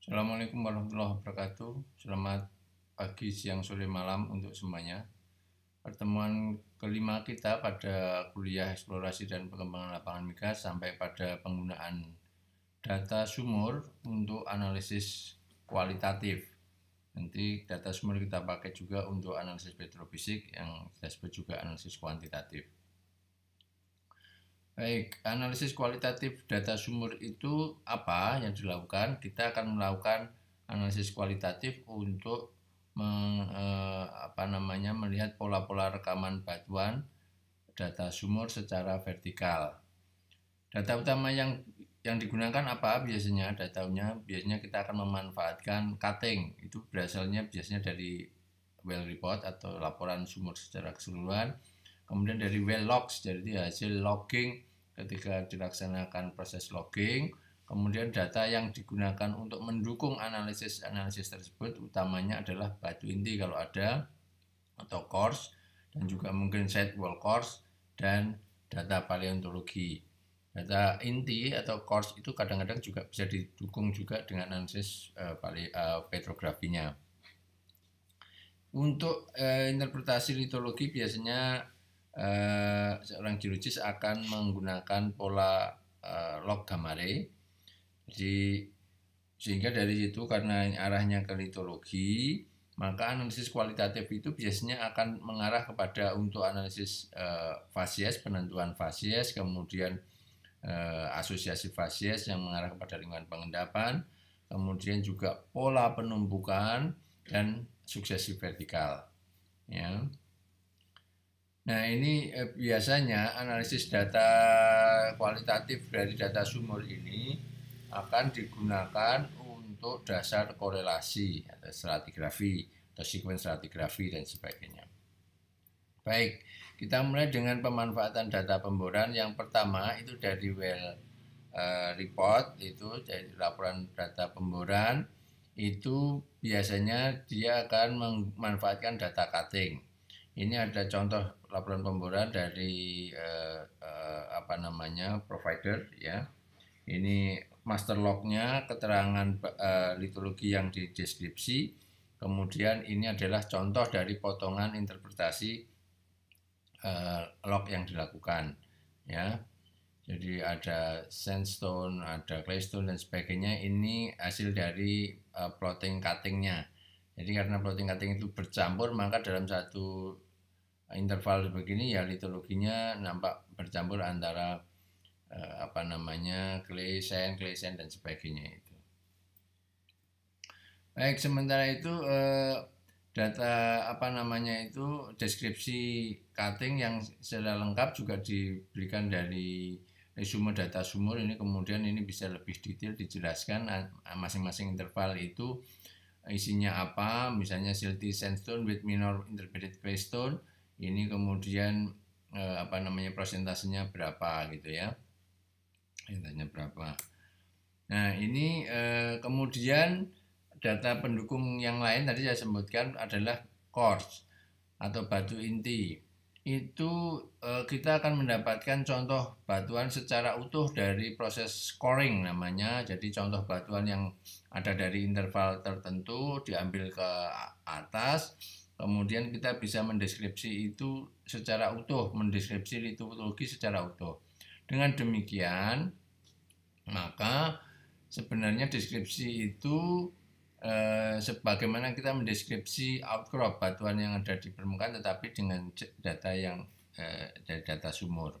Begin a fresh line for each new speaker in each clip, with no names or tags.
Assalamualaikum warahmatullahi wabarakatuh. Selamat pagi, siang, sore, malam untuk semuanya. Pertemuan kelima kita pada kuliah eksplorasi dan pengembangan lapangan migas sampai pada penggunaan data sumur untuk analisis kualitatif. Nanti data sumur kita pakai juga untuk analisis petrofisik yang kita sebut juga analisis kuantitatif. Baik, analisis kualitatif data sumur itu apa yang dilakukan? Kita akan melakukan analisis kualitatif untuk meng, eh, apa namanya melihat pola-pola rekaman batuan data sumur secara vertikal. Data utama yang yang digunakan apa biasanya datanya? Biasanya kita akan memanfaatkan cutting. Itu berasalnya biasanya dari well report atau laporan sumur secara keseluruhan. Kemudian dari well logs, jadi hasil logging ketika dilaksanakan proses logging, kemudian data yang digunakan untuk mendukung analisis-analisis tersebut utamanya adalah batu inti kalau ada, atau course, dan juga mungkin wall course, dan data paleontologi. Data inti atau course itu kadang-kadang juga bisa didukung juga dengan analisis uh, petrografinya. Untuk eh, interpretasi litologi biasanya Eh, seorang geologis akan menggunakan pola uh, log gamare. Jadi sehingga dari situ karena arahnya ke litologi, maka analisis kualitatif itu biasanya akan mengarah kepada untuk analisis fasis, eh, fasies, penentuan fasies, kemudian asosiasi fasies yang mengarah kepada lingkungan pengendapan, kemudian juga pola penumpukan dan suksesi vertikal. Ya. Nah, ini eh, biasanya analisis data kualitatif dari data sumur ini akan digunakan untuk dasar korelasi atau stratigrafi atau sekuen stratigrafi dan sebagainya. Baik, kita mulai dengan pemanfaatan data pemboran. Yang pertama itu dari well eh, report itu dari laporan data pemboran itu biasanya dia akan memanfaatkan data cutting ini ada contoh laporan pemboran dari eh, eh, apa namanya provider ya. Ini master lognya, keterangan eh, litologi yang di deskripsi. Kemudian ini adalah contoh dari potongan interpretasi eh, log yang dilakukan ya. Jadi ada sandstone, ada claystone dan sebagainya. Ini hasil dari uh, plotting cuttingnya. Jadi karena plotting cutting itu bercampur, maka dalam satu interval begini ya litologinya nampak bercampur antara eh, apa namanya clay sand, clay dan sebagainya itu. Baik, sementara itu eh, data apa namanya itu deskripsi cutting yang secara lengkap juga diberikan dari resume data sumur ini kemudian ini bisa lebih detail dijelaskan eh, masing-masing interval itu isinya apa misalnya silty sandstone with minor intermediate paystone ini kemudian eh, apa namanya prosentasenya berapa gitu ya intinya berapa nah ini eh, kemudian data pendukung yang lain tadi saya sebutkan adalah course atau batu inti itu eh, kita akan mendapatkan contoh batuan secara utuh dari proses scoring namanya jadi contoh batuan yang ada dari interval tertentu diambil ke atas Kemudian kita bisa mendeskripsi itu secara utuh, mendeskripsi litologi secara utuh. Dengan demikian, maka sebenarnya deskripsi itu e, sebagaimana kita mendeskripsi outcrop batuan yang ada di permukaan, tetapi dengan data yang e, dari data sumur.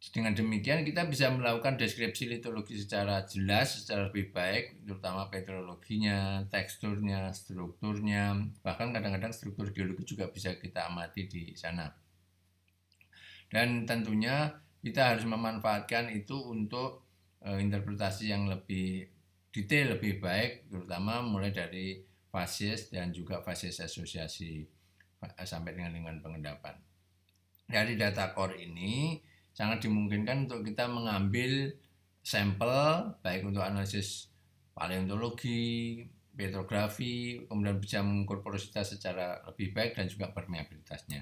Dengan demikian kita bisa melakukan deskripsi litologi secara jelas, secara lebih baik, terutama petrologinya, teksturnya, strukturnya, bahkan kadang-kadang struktur geologi juga bisa kita amati di sana. Dan tentunya kita harus memanfaatkan itu untuk e, interpretasi yang lebih detail, lebih baik, terutama mulai dari fasis dan juga fasis asosiasi eh, sampai dengan lingkungan pengendapan. Dari data core ini, sangat dimungkinkan untuk kita mengambil sampel baik untuk analisis paleontologi, petrografi, kemudian bisa mengukur porositas secara lebih baik dan juga permeabilitasnya.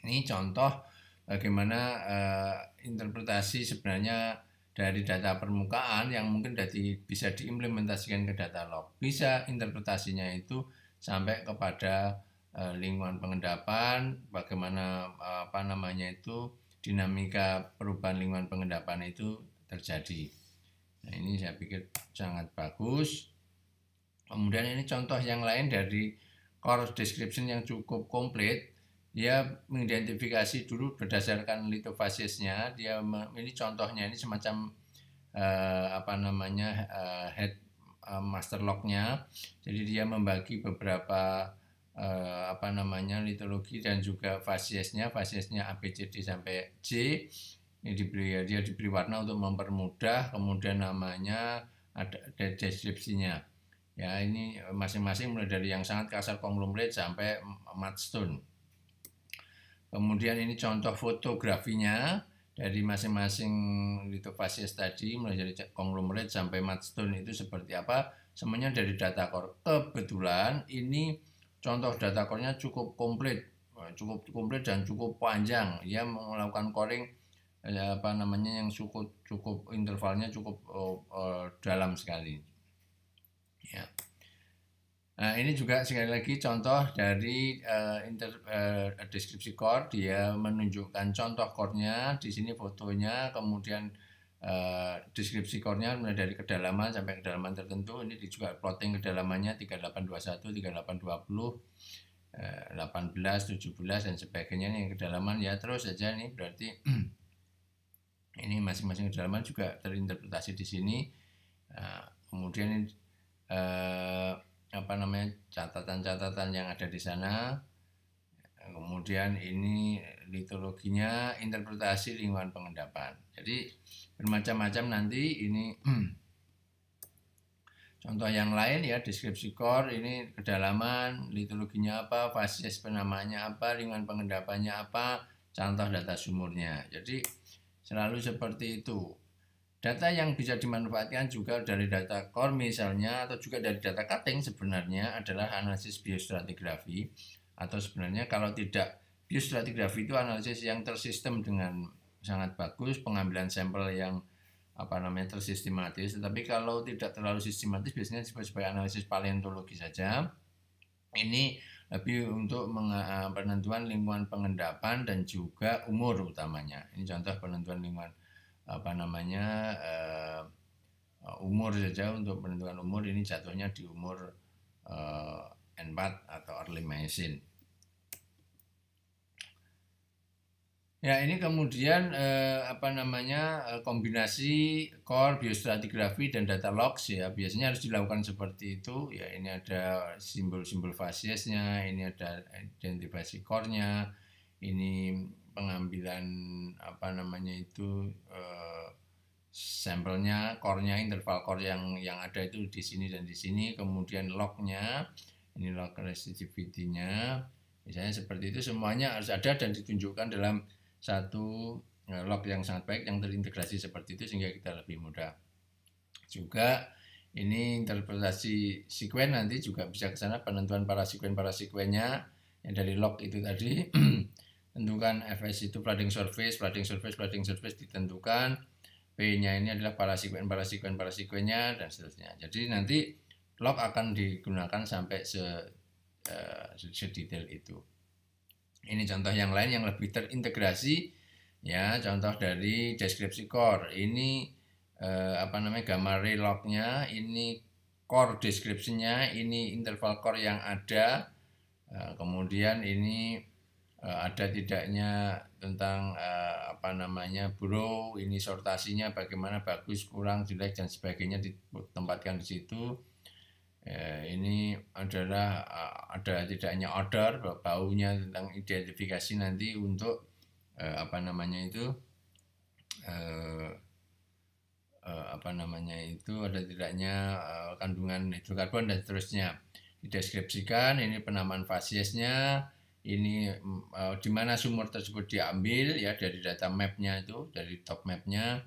Ini contoh bagaimana uh, interpretasi sebenarnya dari data permukaan yang mungkin dari, bisa diimplementasikan ke data log. Bisa interpretasinya itu sampai kepada uh, lingkungan pengendapan, bagaimana uh, apa namanya itu dinamika perubahan lingkungan pengendapan itu terjadi. Nah ini saya pikir sangat bagus. Kemudian ini contoh yang lain dari course description yang cukup komplit. Dia mengidentifikasi dulu berdasarkan litofasisnya. Dia ini contohnya ini semacam eh, apa namanya eh, head eh, master locknya. Jadi dia membagi beberapa eh, apa namanya litologi dan juga fasiesnya fasiesnya ABCD sampai C ini diberi dia diberi warna untuk mempermudah kemudian namanya ada, ada deskripsinya ya ini masing-masing mulai dari yang sangat kasar konglomerat sampai matstone kemudian ini contoh fotografinya dari masing-masing litofasies tadi mulai dari konglomerat sampai matstone itu seperti apa semuanya dari data core kebetulan ini Contoh data core-nya cukup komplit, cukup komplit dan cukup panjang. Ia melakukan coring eh, apa namanya yang cukup cukup intervalnya cukup uh, uh, dalam sekali. Ya. Nah, ini juga sekali lagi contoh dari uh, inter, uh, deskripsi core dia menunjukkan contoh core-nya, di sini fotonya, kemudian Eh, deskripsi kornya mulai dari kedalaman sampai kedalaman tertentu ini juga plotting kedalamannya 3821, 3820, uh, 18, 17 dan sebagainya yang kedalaman ya terus saja nih berarti ini masing-masing kedalaman juga terinterpretasi di sini eh, kemudian eh, apa namanya catatan-catatan yang ada di sana Kemudian ini litologinya interpretasi lingkungan pengendapan. Jadi bermacam-macam nanti ini contoh yang lain ya deskripsi core ini kedalaman litologinya apa, fasis penamanya apa, lingkungan pengendapannya apa, contoh data sumurnya. Jadi selalu seperti itu. Data yang bisa dimanfaatkan juga dari data core misalnya atau juga dari data cutting sebenarnya adalah analisis biostratigrafi atau sebenarnya kalau tidak biostratigrafi itu analisis yang tersistem dengan sangat bagus pengambilan sampel yang apa namanya tersistematis tetapi kalau tidak terlalu sistematis biasanya sebagai analisis paleontologi saja ini lebih untuk eh, penentuan lingkungan pengendapan dan juga umur utamanya ini contoh penentuan lingkungan apa namanya eh, eh, umur saja untuk penentuan umur ini jatuhnya di umur n 4 atau early myosin. Ya, ini kemudian eh, apa namanya eh, kombinasi core biostratigrafi dan data logs ya. Biasanya harus dilakukan seperti itu. Ya, ini ada simbol-simbol fasiesnya, ini ada identifikasi core-nya, ini pengambilan apa namanya itu eh, sampelnya core-nya interval core yang yang ada itu di sini dan di sini, kemudian log-nya ini local resistivity-nya misalnya seperti itu semuanya harus ada dan ditunjukkan dalam satu eh, log yang sangat baik yang terintegrasi seperti itu sehingga kita lebih mudah juga ini interpretasi sekuen nanti juga bisa ke sana penentuan para sekuen para sekuennya yang dari log itu tadi tentukan FS itu plating surface plating surface plating surface ditentukan P-nya ini adalah para sekuen para sekuen para sekuennya dan seterusnya jadi nanti log akan digunakan sampai se, uh, sedetail itu. Ini contoh yang lain yang lebih terintegrasi ya contoh dari deskripsi core ini eh, apa namanya gamma ray ini core deskripsinya ini interval core yang ada eh, kemudian ini eh, ada tidaknya tentang eh, apa namanya bro ini sortasinya bagaimana bagus kurang jelek dan sebagainya ditempatkan di situ Ya, ini adalah eh, ada tidak hanya baunya tentang identifikasi nanti untuk eh, apa namanya itu eh, eh, apa namanya itu ada tidaknya eh, kandungan hidrokarbon dan seterusnya dideskripsikan ini penamaan fasiesnya ini mm, eh, di mana sumur tersebut diambil ya dari data mapnya itu dari top mapnya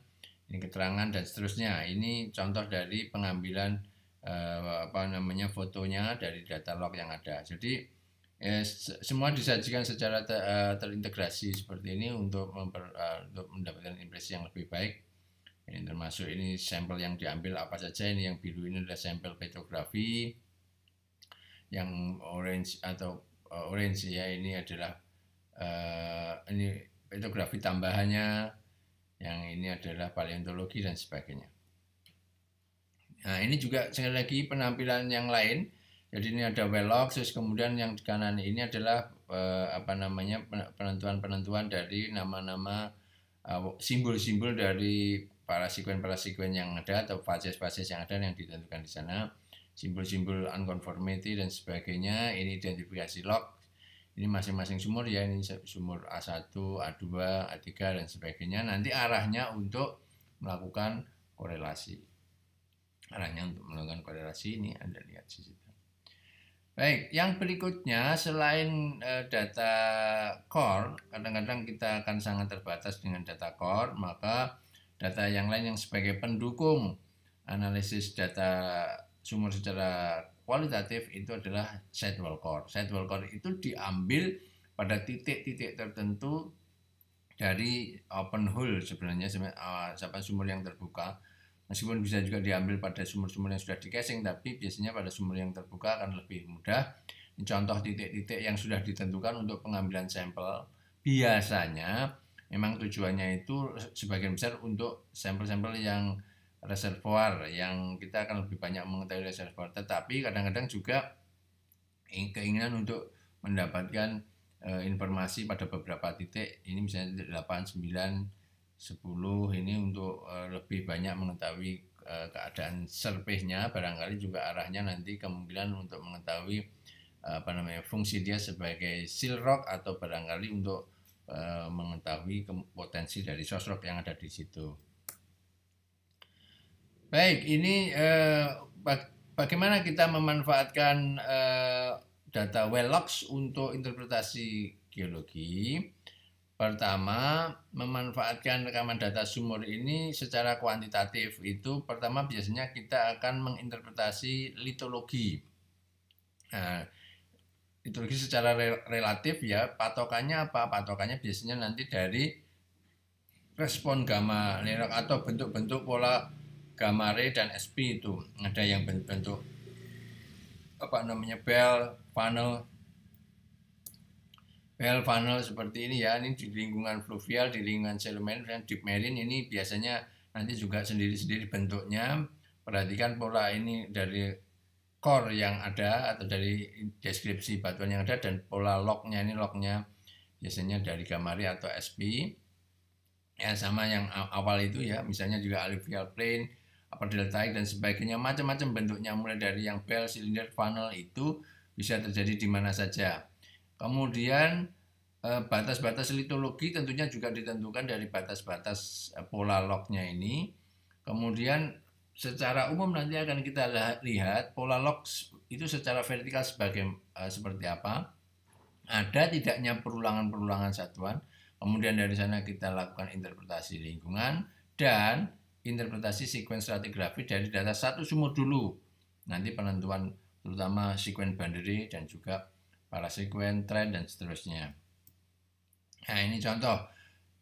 ini keterangan dan seterusnya ini contoh dari pengambilan eh, apa namanya fotonya dari data log yang ada. Jadi eh, semua disajikan secara ter, eh, terintegrasi seperti ini untuk memper, eh, untuk mendapatkan impresi yang lebih baik. Ini termasuk ini sampel yang diambil apa saja ini yang biru ini adalah sampel petrografi, yang orange atau uh, orange ya ini adalah uh, ini petrografi tambahannya, yang ini adalah paleontologi dan sebagainya. Nah, ini juga sekali lagi penampilan yang lain. Jadi ini ada velox, terus kemudian yang di kanan ini adalah eh, apa namanya penentuan-penentuan dari nama-nama eh, simbol-simbol -nama, eh, dari para sekuen sekuen yang ada atau fases-fases yang ada yang ditentukan di sana. Simbol-simbol unconformity dan sebagainya, ini identifikasi log. Ini masing-masing sumur ya, ini sumur A1, A2, A3 dan sebagainya. Nanti arahnya untuk melakukan korelasi arahnya untuk melakukan korelasi ini Anda lihat di situ. Baik, yang berikutnya selain uh, data core, kadang-kadang kita akan sangat terbatas dengan data core, maka data yang lain yang sebagai pendukung analisis data sumur secara kualitatif itu adalah sidewall core. Sidewall core itu diambil pada titik-titik tertentu dari open hole sebenarnya eh, siapa sumur yang terbuka Meskipun bisa juga diambil pada sumur sumber yang sudah di casing, tapi biasanya pada sumur yang terbuka akan lebih mudah. Contoh titik-titik yang sudah ditentukan untuk pengambilan sampel biasanya memang tujuannya itu sebagian besar untuk sampel-sampel yang reservoir yang kita akan lebih banyak mengetahui reservoir tetapi kadang-kadang juga keinginan untuk mendapatkan eh, informasi pada beberapa titik ini misalnya titik 8, 9, 10 ini untuk eh, lebih banyak mengetahui eh, keadaan serpihnya barangkali juga arahnya nanti kemungkinan untuk mengetahui eh, apa namanya fungsi dia sebagai seal atau barangkali untuk mengetahui potensi dari sosrok yang ada di situ. Baik, ini bagaimana kita memanfaatkan uh, data Logs untuk interpretasi geologi. Pertama, memanfaatkan rekaman data sumur ini secara kuantitatif itu pertama biasanya kita akan menginterpretasi litologi. Nah, litologi secara rel relatif ya, patokannya apa? Patokannya biasanya nanti dari respon gamma Lerac atau bentuk-bentuk pola gamma ray dan SP itu. Ada yang bentuk-bentuk apa namanya bell, funnel, Well funnel seperti ini ya, ini di lingkungan fluvial, di lingkungan sedimen, deep marine ini biasanya nanti juga sendiri-sendiri bentuknya. Perhatikan pola ini dari core yang ada atau dari deskripsi batuan yang ada dan pola locknya ini locknya biasanya dari gamari atau SP ya sama yang awal itu ya misalnya juga alluvial plane apa deltaik dan sebagainya macam-macam bentuknya mulai dari yang bell silinder funnel itu bisa terjadi di mana saja Kemudian eh, batas-batas litologi tentunya juga ditentukan dari batas-batas eh, pola lognya ini. Kemudian secara umum nanti akan kita lihat pola log itu secara vertikal sebagai eh, seperti apa. Ada tidaknya perulangan-perulangan satuan. Kemudian dari sana kita lakukan interpretasi lingkungan dan interpretasi sequence stratigrafi dari data satu sumur dulu. Nanti penentuan terutama sekuen boundary dan juga para sekuen, trend, dan seterusnya. Nah ini contoh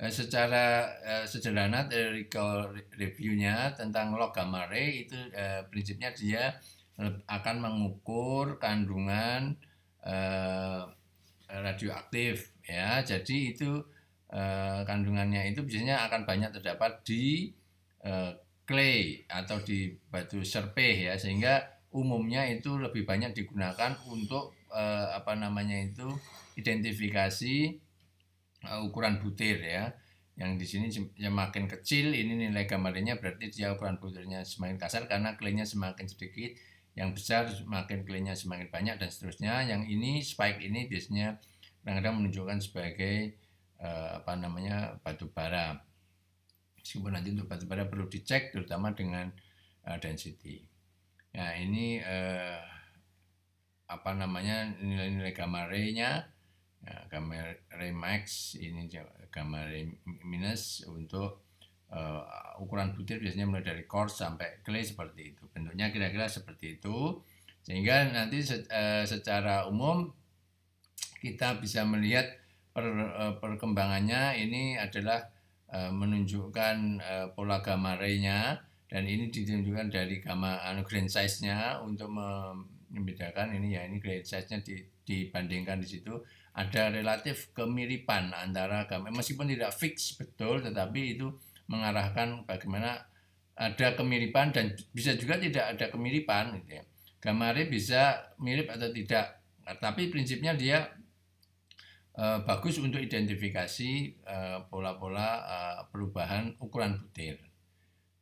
eh, secara eh, sederhana theoretical reviewnya tentang logam ray itu eh, prinsipnya dia akan mengukur kandungan radioaktif ya jadi itu kandungannya itu biasanya akan banyak terdapat di clay atau di batu serpeh ya sehingga umumnya itu lebih banyak digunakan untuk eh, apa namanya itu identifikasi eh, ukuran butir ya yang di sini semakin kecil ini nilai gambarnya berarti dia ukuran butirnya semakin kasar karena klaimnya semakin sedikit yang besar semakin klaimnya semakin banyak dan seterusnya yang ini spike ini biasanya kadang-kadang menunjukkan sebagai eh, apa namanya batu bara meskipun nanti untuk batu bara perlu dicek terutama dengan uh, density nah ini eh, apa namanya nilai-nilai gamma ray-nya ya, gamma ray max ini gamma ray minus untuk uh, ukuran butir biasanya mulai dari coarse sampai clay seperti itu bentuknya kira-kira seperti itu sehingga nanti se uh, secara umum kita bisa melihat per uh, perkembangannya ini adalah uh, menunjukkan uh, pola gamma ray-nya dan ini ditunjukkan dari gamma anu uh, grain size-nya untuk membedakan ini ya ini grade size-nya di, dibandingkan di situ ada relatif kemiripan antara gambar meskipun tidak fix betul tetapi itu mengarahkan bagaimana ada kemiripan dan bisa juga tidak ada kemiripan gitu ya. bisa mirip atau tidak tapi prinsipnya dia eh, bagus untuk identifikasi eh, pola-pola eh, eh, perubahan ukuran butir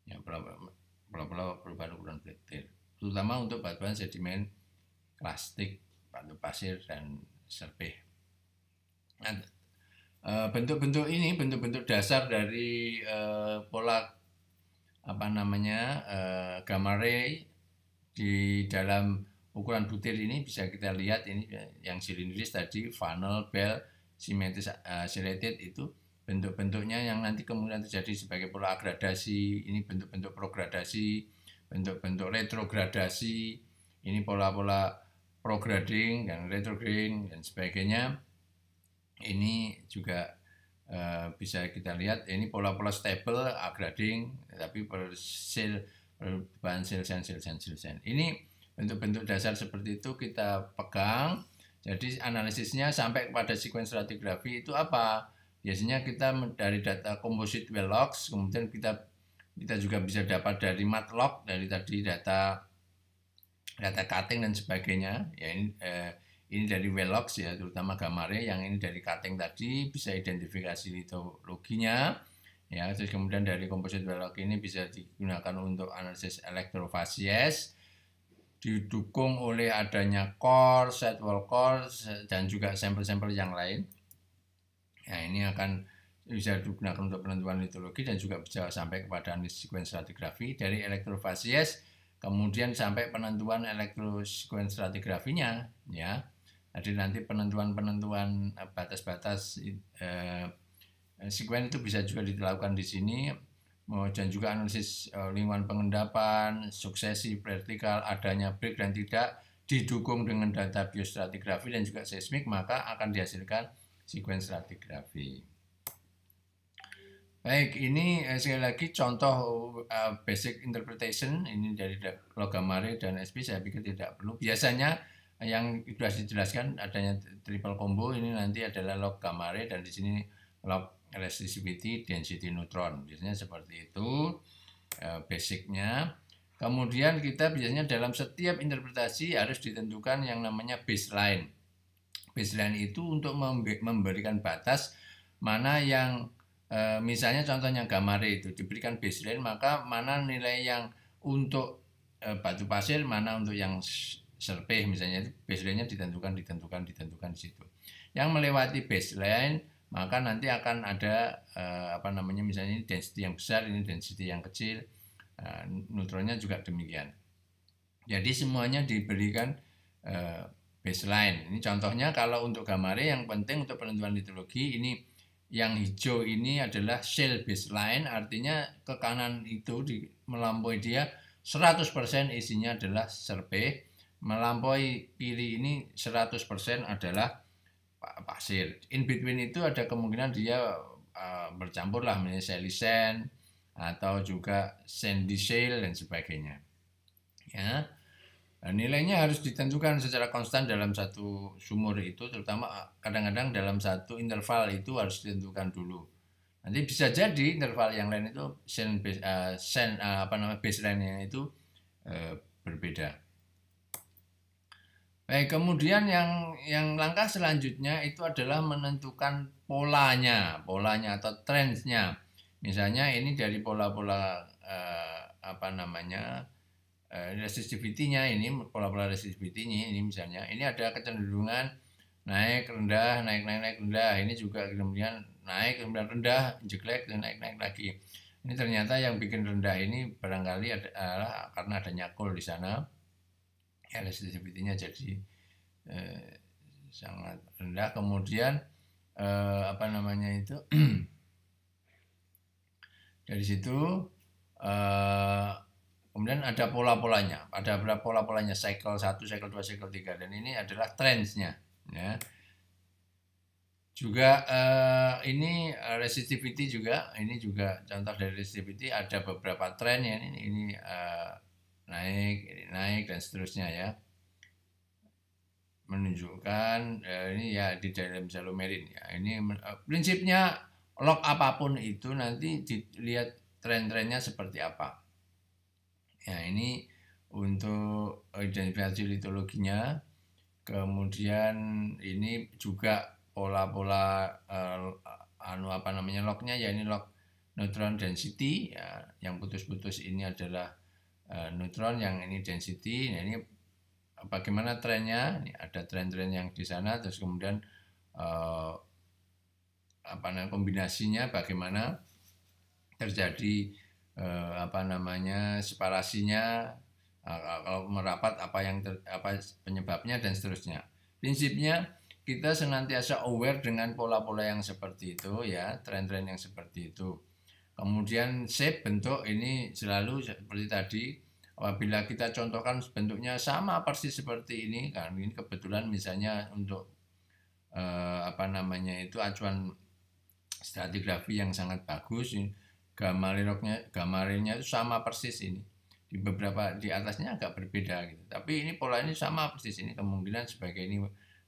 ya pola-pola perubahan ukuran butir terutama untuk batuan sedimen plastik, batu pasir, dan serpih. Eh, bentuk-bentuk ini, bentuk-bentuk dasar dari uh, pola apa namanya uh, gamma ray di dalam ukuran butir ini bisa kita lihat ini yang silindris tadi funnel bell simetris uh, serrated itu bentuk-bentuknya yang nanti kemudian terjadi sebagai pola agradasi ini bentuk-bentuk progradasi bentuk-bentuk retrogradasi, ini pola-pola prograding dan retrograding dan sebagainya. Ini juga uh, bisa kita lihat ini pola-pola stable upgrading tapi persil, sel perubahan sel sen sel sen sel sen. Ini bentuk-bentuk dasar seperti itu kita pegang. Jadi analisisnya sampai kepada sequence stratigrafi itu apa? Biasanya kita dari data composite velox kemudian kita kita juga bisa dapat dari matlock dari tadi data data cutting dan sebagainya. Ya ini eh, ini dari Velox ya terutama gambarnya yang ini dari cutting tadi bisa identifikasi litologinya ya terus kemudian dari komposit Velox ini bisa digunakan untuk analisis elektrofasies didukung oleh adanya core, set wall core, dan juga sampel-sampel yang lain. ya ini akan bisa digunakan untuk penentuan litologi dan juga bisa sampai kepada analisis sekuen stratigrafi dari elektrofasies kemudian sampai penentuan elektrosekuen stratigrafinya ya jadi nanti penentuan-penentuan eh, batas-batas eh, eh, sekuen itu bisa juga dilakukan di sini oh, dan juga analisis eh, lingkungan pengendapan, suksesi vertikal, adanya break dan tidak didukung dengan data biostratigrafi dan juga seismik maka akan dihasilkan sekuen stratigrafi. Baik, ini eh, sekali lagi contoh uh, basic interpretation ini dari Logamare dan SP saya pikir tidak perlu. Biasanya yang sudah dijelaskan adanya triple combo ini nanti adalah Logamare dan di sini log resistivity density neutron. Biasanya seperti itu uh, basicnya. Kemudian kita biasanya dalam setiap interpretasi harus ditentukan yang namanya baseline. Baseline itu untuk memberikan batas mana yang e, misalnya contohnya gamare itu diberikan baseline maka mana nilai yang untuk e, batu pasir mana untuk yang serpeh misalnya baseline-nya ditentukan ditentukan ditentukan di situ yang melewati baseline maka nanti akan ada e, apa namanya misalnya ini density yang besar ini density yang kecil e, neutronnya juga demikian jadi semuanya diberikan e, baseline ini contohnya kalau untuk gamare yang penting untuk penentuan litologi ini yang hijau ini adalah sail baseline artinya ke kanan itu di, melampaui dia 100% isinya adalah survei melampaui kiri ini 100% adalah pasir in between itu ada kemungkinan dia uh, eh, bercampur lah misalnya sally sand atau juga sandy shale dan sebagainya ya Nah, nilainya harus ditentukan secara konstan dalam satu sumur itu, terutama eh, kadang-kadang dalam satu interval itu harus ditentukan dulu. Nanti bisa jadi interval yang lain itu sen, uh, sen uh, apa nama baseline-nya itu uh, berbeda. Baik, kemudian yang yang langkah selanjutnya itu adalah menentukan polanya, polanya atau trendnya. Misalnya ini dari pola-pola uh, apa namanya? Eh, resistivity-nya ini pola-pola resistivity-nya ini misalnya ini ada kecenderungan naik rendah naik naik naik rendah ini juga kemudian naik kemudian rendah jelek dan naik naik lagi ini ternyata yang bikin rendah ini barangkali adalah karena ada nyakul di sana ya nya jadi eh, sangat rendah kemudian eh, apa namanya itu dari situ eh, Kemudian ada pola-polanya, ada berapa pola-polanya cycle 1, cycle 2, cycle 3 dan ini adalah trendsnya ya. Juga eh, ini eh, resistivity juga, ini juga contoh dari resistivity ada beberapa trend ya ini ini eh, naik, ini naik dan seterusnya ya. Menunjukkan eh, ini ya di dalam jalur selumerin ya. Ini eh, prinsipnya log apapun itu nanti dilihat tren-trennya seperti apa ya ini untuk identifikasi eh, litologinya kemudian ini juga pola-pola eh, anu apa namanya lognya ya ini log neutron density ya yang putus-putus ini adalah eh, neutron yang ini density ya ini bagaimana trennya ini ada tren-tren yang di sana terus kemudian eh, apa namanya kombinasinya bagaimana terjadi eh, apa namanya separasinya eh, kalau merapat apa yang ter, apa penyebabnya dan seterusnya. Prinsipnya kita senantiasa aware dengan pola-pola yang seperti itu ya, tren-tren yang seperti itu. Kemudian shape bentuk ini selalu seperti tadi apabila kita contohkan bentuknya sama persis seperti ini kan ini kebetulan misalnya untuk eh, apa namanya itu acuan stratigrafi yang sangat bagus ini gamma leroknya gamma itu sama persis ini di beberapa di atasnya agak berbeda gitu tapi ini pola ini sama persis ini kemungkinan sebagai ini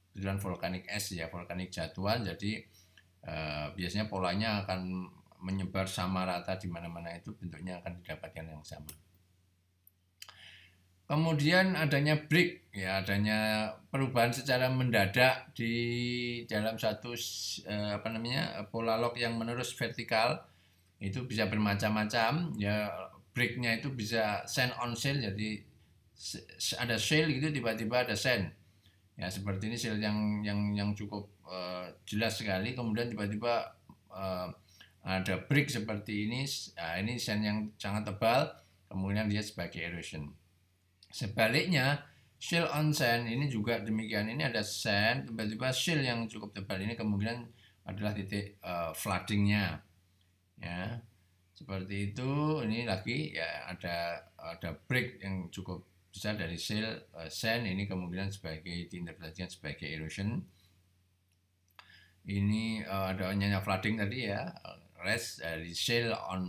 kebetulan vulkanik es ya vulkanik jatuhan jadi e, biasanya polanya akan menyebar sama rata di mana-mana itu bentuknya akan didapatkan yang sama kemudian adanya break ya adanya perubahan secara mendadak di dalam satu e, apa namanya pola log yang menerus vertikal itu bisa bermacam-macam ya breaknya itu bisa send on sale jadi ada sale gitu tiba-tiba ada send ya seperti ini sale yang yang yang cukup uh, jelas sekali kemudian tiba-tiba uh, ada break seperti ini nah, ini send yang sangat tebal kemudian dia sebagai erosion sebaliknya sale on sand ini juga demikian ini ada send tiba-tiba sale yang cukup tebal ini kemungkinan adalah titik uh, floodingnya ya seperti itu ini lagi ya ada ada break yang cukup besar dari sel uh, eh, sen ini kemungkinan sebagai diinterpretasikan sebagai erosion ini uh, ada nyanyi flooding tadi ya rest dari sel on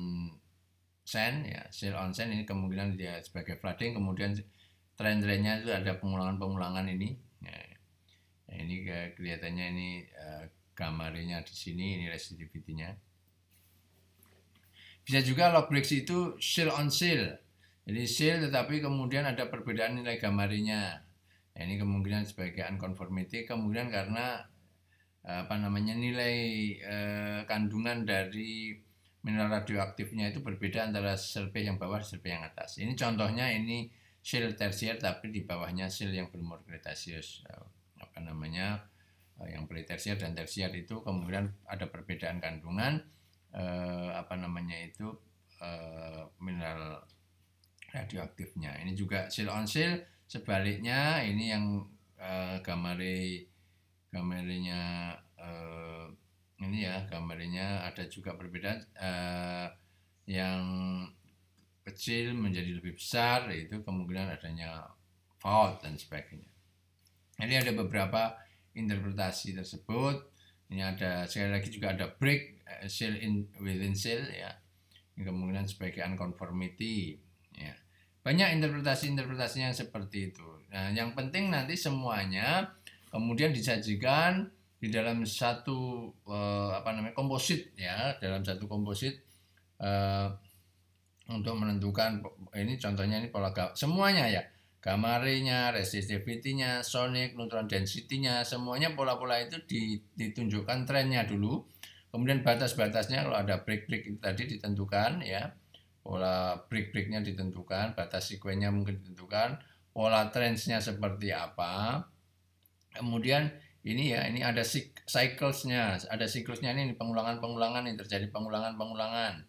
sen ya sel on sen ini kemungkinan dia sebagai flooding kemudian tren-trennya itu ada pengulangan-pengulangan ini ya, nah, ini kelihatannya ini uh, gambarnya di sini ini resistivitinya bisa juga log breaks itu sale on sale. Jadi sale tetapi kemudian ada perbedaan nilai gamarinya. Nah, ini kemungkinan sebagai unconformity, kemudian karena apa namanya nilai eh, kandungan dari mineral radioaktifnya itu berbeda antara survei yang bawah dan survei yang atas. Ini contohnya ini seal tersier tapi di bawahnya seal yang berumur kretasius eh, apa namanya eh, yang tersier dan tersier itu kemudian ada perbedaan kandungan eh, apa namanya itu eh, mineral radioaktifnya. Ini juga seal on seal sebaliknya ini yang eh, gamare gambarnya eh, ini ya gambarnya ada juga perbedaan eh, yang kecil menjadi lebih besar itu kemungkinan adanya fault dan sebagainya. Ini ada beberapa interpretasi tersebut. Ini ada sekali lagi juga ada break seal eh, in within seal ya kemungkinan sebagai unconformity ya banyak interpretasi-interpretasinya seperti itu nah yang penting nanti semuanya kemudian disajikan di dalam satu uh, apa namanya komposit ya dalam satu komposit eh, untuk menentukan ini contohnya ini pola gamma semuanya ya Kamarnya, resistivitinya sonic, neutron density-nya, semuanya pola-pola itu ditunjukkan trennya dulu Kemudian batas-batasnya kalau ada break-break tadi ditentukan ya. Pola break-breaknya ditentukan, batas sekuennya mungkin ditentukan, pola trendsnya seperti apa. Kemudian ini ya, ini ada cycles-nya, ada siklusnya ini pengulangan-pengulangan yang terjadi pengulangan-pengulangan.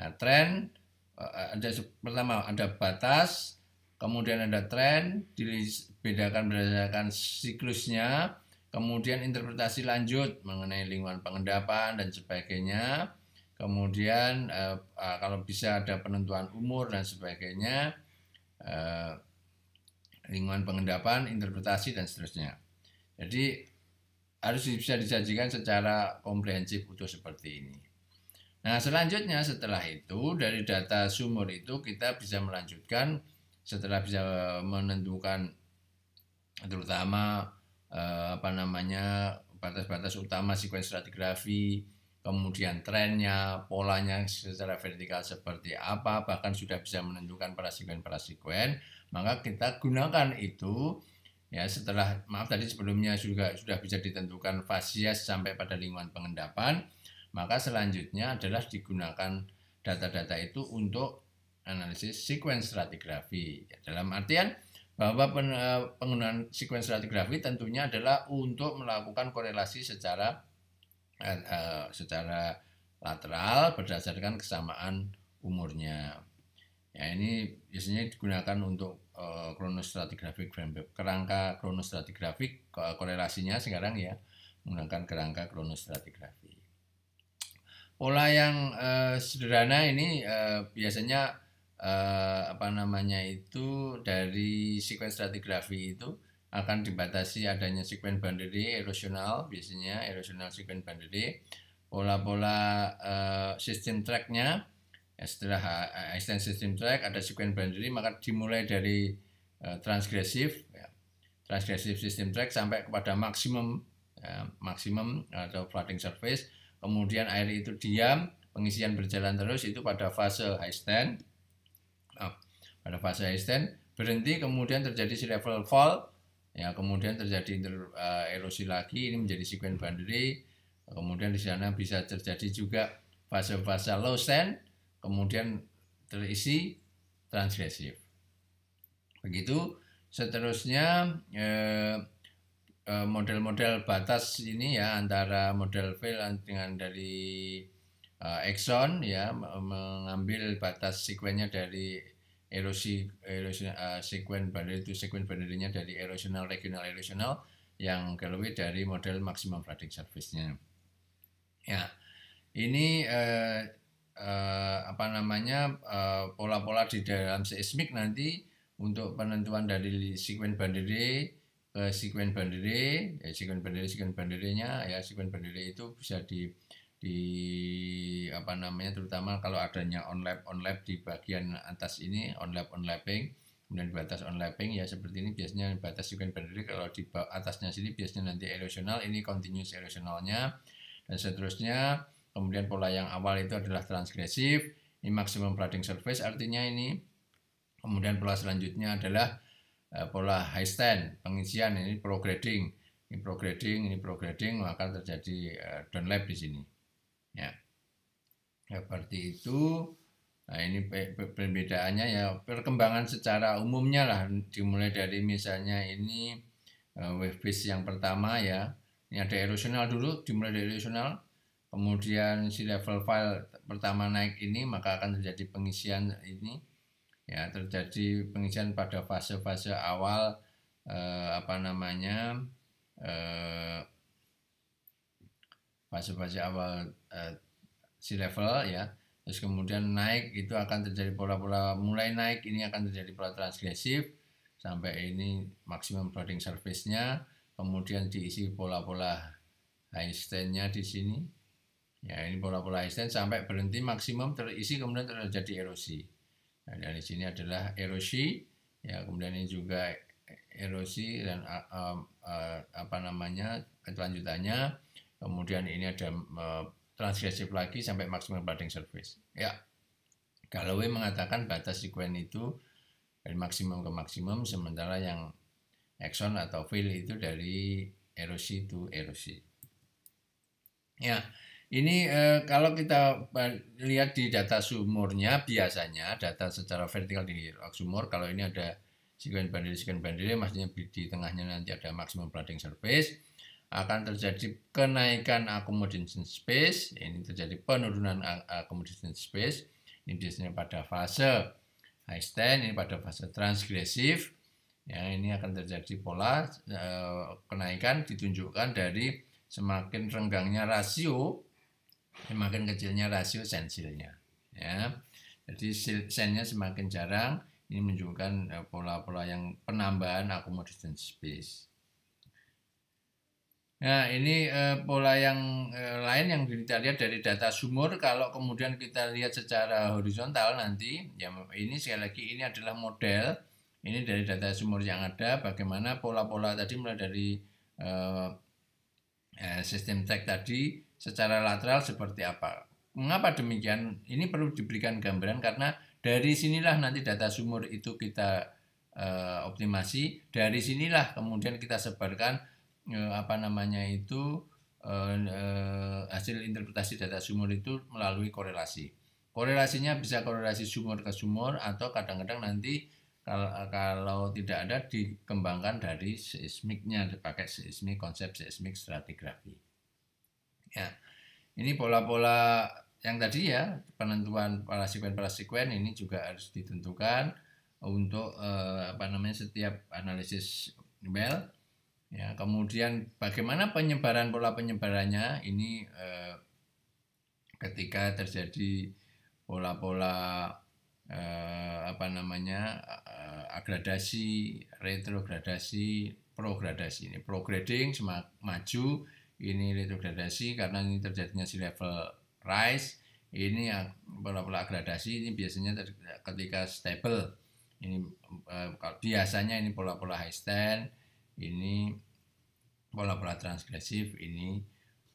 Nah, trend eh, ada pertama ada batas, kemudian ada trend, dibedakan berdasarkan siklusnya, Kemudian interpretasi lanjut mengenai lingkungan pengendapan dan sebagainya. Kemudian eh, eh, kalau bisa ada penentuan umur dan sebagainya. Eh, lingkungan pengendapan, interpretasi dan seterusnya. Jadi harus bisa disajikan secara komprehensif utuh seperti ini. Nah, selanjutnya setelah itu dari data sumur itu kita bisa melanjutkan setelah bisa eh, menentukan terutama eh, apa namanya batas-batas utama sekuensi stratigrafi, kemudian trennya, polanya secara vertikal seperti apa, bahkan sudah bisa menentukan para sequence maka kita gunakan itu ya setelah maaf tadi sebelumnya juga sudah bisa ditentukan fasias sampai pada lingkungan pengendapan, maka selanjutnya adalah digunakan data-data itu untuk analisis sekuensi stratigrafi. Dalam artian bahwa eh, penggunaan sequence stratigraphy tentunya adalah untuk melakukan korelasi secara eh, eh, secara lateral berdasarkan kesamaan umurnya. Ya ini biasanya digunakan untuk kronostratigrafik Kerangka kronostratigrafik korelasinya sekarang ya menggunakan kerangka kronostratigrafik Pola yang sederhana ini biasanya eh, apa namanya itu dari sekuen stratigrafi itu akan dibatasi adanya sekuen boundary erosional biasanya erosional sekuen boundary pola-pola eh, sistem tracknya ya setelah eh, extend system track ada sekuen boundary maka dimulai dari eh, transgresif ya, transgresif sistem track sampai kepada maksimum ya, maksimum atau flooding surface kemudian air itu diam pengisian berjalan terus itu pada fase high stand up. Oh, pada fase extend berhenti kemudian terjadi si level fall ya kemudian terjadi inter, uh, erosi lagi ini menjadi sequen boundary kemudian di sana bisa terjadi juga fase-fase low stand kemudian terisi transgresif begitu seterusnya model-model eh, eh, batas ini ya antara model fail dengan dari uh, Exxon ya mengambil batas sekuennya dari erosi erosi uh, sekuen boundary itu sekuen boundary dari erosional regional erosional yang keluar dari model maksimum flooding surface-nya. Ya. Ini uh, uh, apa namanya pola-pola uh, di dalam seismik nanti untuk penentuan dari sekuen boundary ke sekuen bandere, ya sekuen bandere sekuen boundary-nya ya sekuen bandere itu bisa di di apa namanya terutama kalau adanya on lab on lab di bagian atas ini on lab on lapping kemudian batas on lapping ya seperti ini biasanya batas juga berdiri kalau di atasnya sini biasanya nanti erosional ini continuous erosionalnya dan seterusnya kemudian pola yang awal itu adalah transgresif ini maximum flooding surface artinya ini kemudian pola selanjutnya adalah eh, pola high stand pengisian ini prograding ini prograding ini prograding maka terjadi uh, downlap di sini ya seperti ya, itu nah ini perbedaannya ya perkembangan secara umumnya lah dimulai dari misalnya ini eh, wave base yang pertama ya ini ada erosional dulu dimulai dari erosional kemudian si level file pertama naik ini maka akan terjadi pengisian ini ya terjadi pengisian pada fase-fase awal eh, apa namanya eh, fase-fase awal uh, eh, sea level ya terus kemudian naik itu akan terjadi pola-pola mulai naik ini akan terjadi pola transgresif sampai ini maksimum floating surface-nya kemudian diisi pola-pola high stand-nya di sini ya ini pola-pola high sampai berhenti maksimum terisi kemudian terjadi erosi nah, di sini adalah erosi ya kemudian ini juga erosi dan uh, uh, apa namanya kelanjutannya Kemudian ini ada uh, transgressive lagi sampai maksimal plating surface. Ya. Galloway mengatakan batas sekuen itu dari maksimum ke maksimum, sementara yang exon atau fill itu dari erosi to erosi. Ya, ini e, kalau kita lihat di data sumurnya biasanya data secara vertikal di sumur kalau ini ada sekuen bandir sekuen bandir maksudnya di tengahnya nanti ada maksimum plating surface akan terjadi kenaikan accommodation space, ini terjadi penurunan accommodation space, ini biasanya pada fase high stand, ini pada fase transgresif, ya ini akan terjadi pola eh, kenaikan ditunjukkan dari semakin renggangnya rasio, semakin kecilnya rasio sensilnya, ya. Jadi sennya semakin jarang, ini menunjukkan eh, pola-pola yang penambahan accommodation space. Nah, ini eh, pola yang eh, lain yang kita lihat dari data sumur. Kalau kemudian kita lihat secara horizontal nanti, ya ini sekali lagi ini adalah model. Ini dari data sumur yang ada, bagaimana pola-pola tadi mulai dari eh, eh sistem tag tadi secara lateral seperti apa. Mengapa demikian? Ini perlu diberikan gambaran karena dari sinilah nanti data sumur itu kita eh, optimasi. Dari sinilah kemudian kita sebarkan Eh, apa namanya itu eh, eh, hasil interpretasi data sumur itu melalui korelasi. Korelasinya bisa korelasi sumur ke sumur atau kadang-kadang nanti kalau, kalau tidak ada dikembangkan dari seismiknya dipakai seismik konsep seismik stratigrafi. Ya. Ini pola-pola yang tadi ya penentuan pola sekuen pola sekuen ini juga harus ditentukan untuk eh, apa namanya setiap analisis well Ya, kemudian bagaimana penyebaran pola penyebarannya ini eh, ketika terjadi pola-pola eh, apa namanya eh, agradasi, retrogradasi, progradasi ini prograding semak maju, ini retrogradasi karena ini terjadinya si level rise, ini pola-pola agradasi ini biasanya ketika stable ini eh, biasanya ini pola-pola high stand ini pola-pola transgresif ini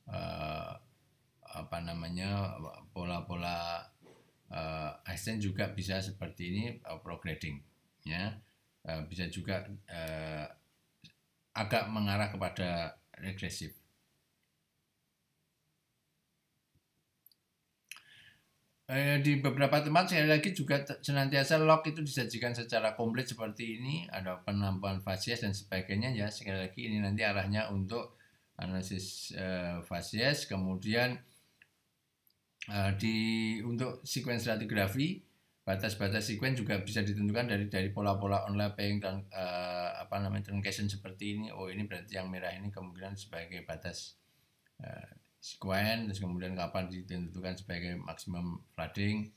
uh, apa namanya pola-pola uh, eh, extend juga bisa seperti ini uh, prograding ya uh, bisa juga uh, agak mengarah kepada regresif Eh, di beberapa tempat sekali lagi juga senantiasa lock itu disajikan secara komplit seperti ini ada penambahan fasies dan sebagainya ya sekali lagi ini nanti arahnya untuk analisis uh, eh, fasies kemudian uh, di untuk sequence stratigrafi batas-batas sekuen juga bisa ditentukan dari dari pola-pola onlapping dan uh, apa namanya truncation seperti ini oh ini berarti yang merah ini kemungkinan sebagai batas sekuen terus kemudian kapan ditentukan sebagai maksimum flooding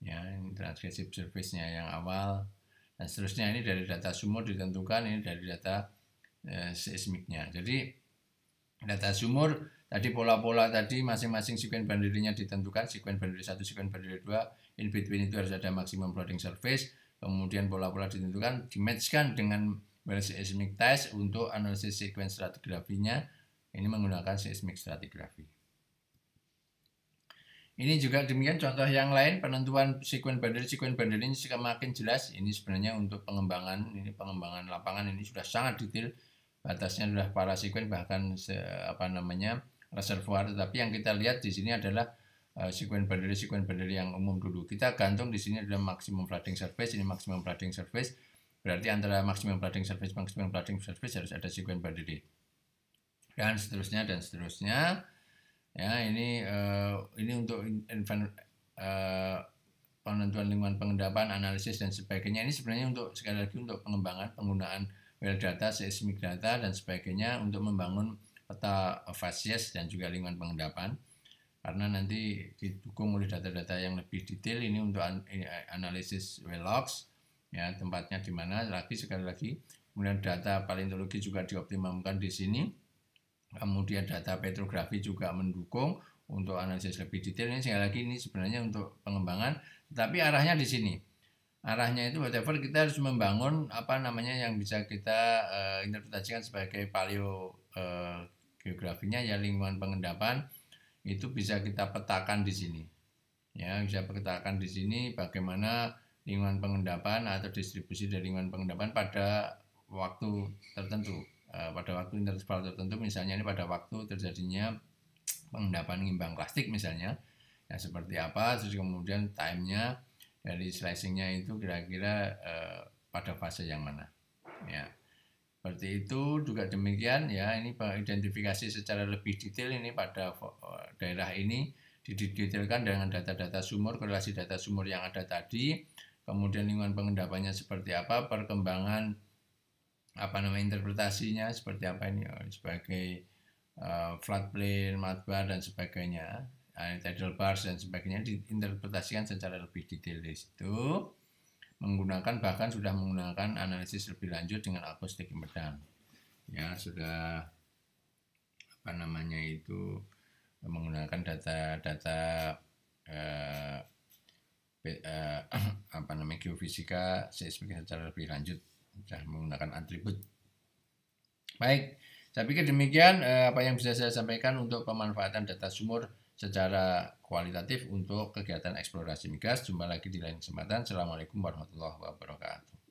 ya transgressive surface-nya yang awal dan seterusnya ini dari data sumur ditentukan ini dari data e, seismiknya jadi data sumur tadi pola-pola tadi masing-masing sekuen bandirinya ditentukan sekuen boundary satu, sekuen boundary dua, in between itu harus ada maksimum flooding surface kemudian pola-pola ditentukan dimatchkan dengan well seismic test untuk analisis sekuen stratigrafinya ini menggunakan seismik stratigrafi. Ini juga demikian contoh yang lain penentuan sequence boundary sequence boundary ini semakin jelas. Ini sebenarnya untuk pengembangan ini pengembangan lapangan ini sudah sangat detail batasnya sudah para sequence bahkan se, apa namanya reservoir. Tetapi yang kita lihat di sini adalah uh, sequence boundary sequence boundary yang umum dulu. Kita gantung di sini adalah maximum flooding surface ini maximum flooding surface berarti antara maximum flooding surface maximum flooding surface harus ada sequence boundary dan seterusnya dan seterusnya ya ini uh, ini untuk invent, uh, eh, penentuan lingkungan pengendapan analisis dan sebagainya ini sebenarnya untuk sekali lagi untuk pengembangan penggunaan well data seismik data dan sebagainya untuk membangun peta fasies dan juga lingkungan pengendapan karena nanti didukung oleh data-data yang lebih detail ini untuk an analisis well logs ya tempatnya di mana lagi sekali lagi kemudian data paleontologi juga dioptimalkan di sini Kemudian data petrografi juga mendukung untuk analisis lebih detail. Ini sekali lagi ini sebenarnya untuk pengembangan, tapi arahnya di sini. Arahnya itu whatever kita harus membangun apa namanya yang bisa kita uh, interpretasikan sebagai paleo uh, geografinya ya lingkungan pengendapan itu bisa kita petakan di sini. Ya, bisa petakan di sini bagaimana lingkungan pengendapan atau distribusi dari lingkungan pengendapan pada waktu tertentu Eh, pada waktu interval tertentu misalnya ini pada waktu terjadinya pengendapan ngimbang plastik misalnya ya seperti apa terus kemudian timenya dari slicingnya itu kira-kira uh, pada fase yang mana ya seperti itu juga demikian ya ini identifikasi secara lebih detail ini pada eh, daerah ini didetailkan dengan data-data sumur korelasi data sumur yang ada tadi kemudian lingkungan pengendapannya seperti apa perkembangan apa namanya interpretasinya seperti apa ini oh, sebagai uh, flat plane, bar dan sebagainya, uh, tidal bars dan sebagainya diinterpretasikan secara lebih detail di situ menggunakan bahkan sudah menggunakan analisis lebih lanjut dengan akustik medan Ya, sudah apa namanya itu menggunakan data-data eh, eh, apa namanya geofisika seismik secara lebih lanjut sudah menggunakan atribut. Baik, saya pikir demikian eh, apa yang bisa saya sampaikan untuk pemanfaatan data sumur secara kualitatif untuk kegiatan eksplorasi migas. Jumpa lagi di lain kesempatan. Assalamualaikum warahmatullahi wabarakatuh.